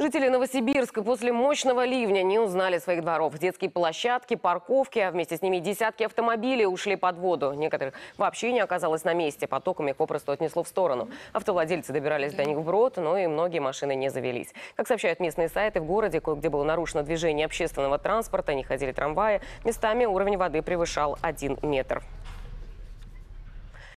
Жители Новосибирска после мощного ливня не узнали своих дворов. Детские площадки, парковки, а вместе с ними десятки автомобилей ушли под воду. Некоторых вообще не оказалось на месте. Потоками их попросту отнесло в сторону. Автовладельцы добирались до них вброд, но и многие машины не завелись. Как сообщают местные сайты, в городе где было нарушено движение общественного транспорта, не ходили трамваи. Местами уровень воды превышал 1 метр.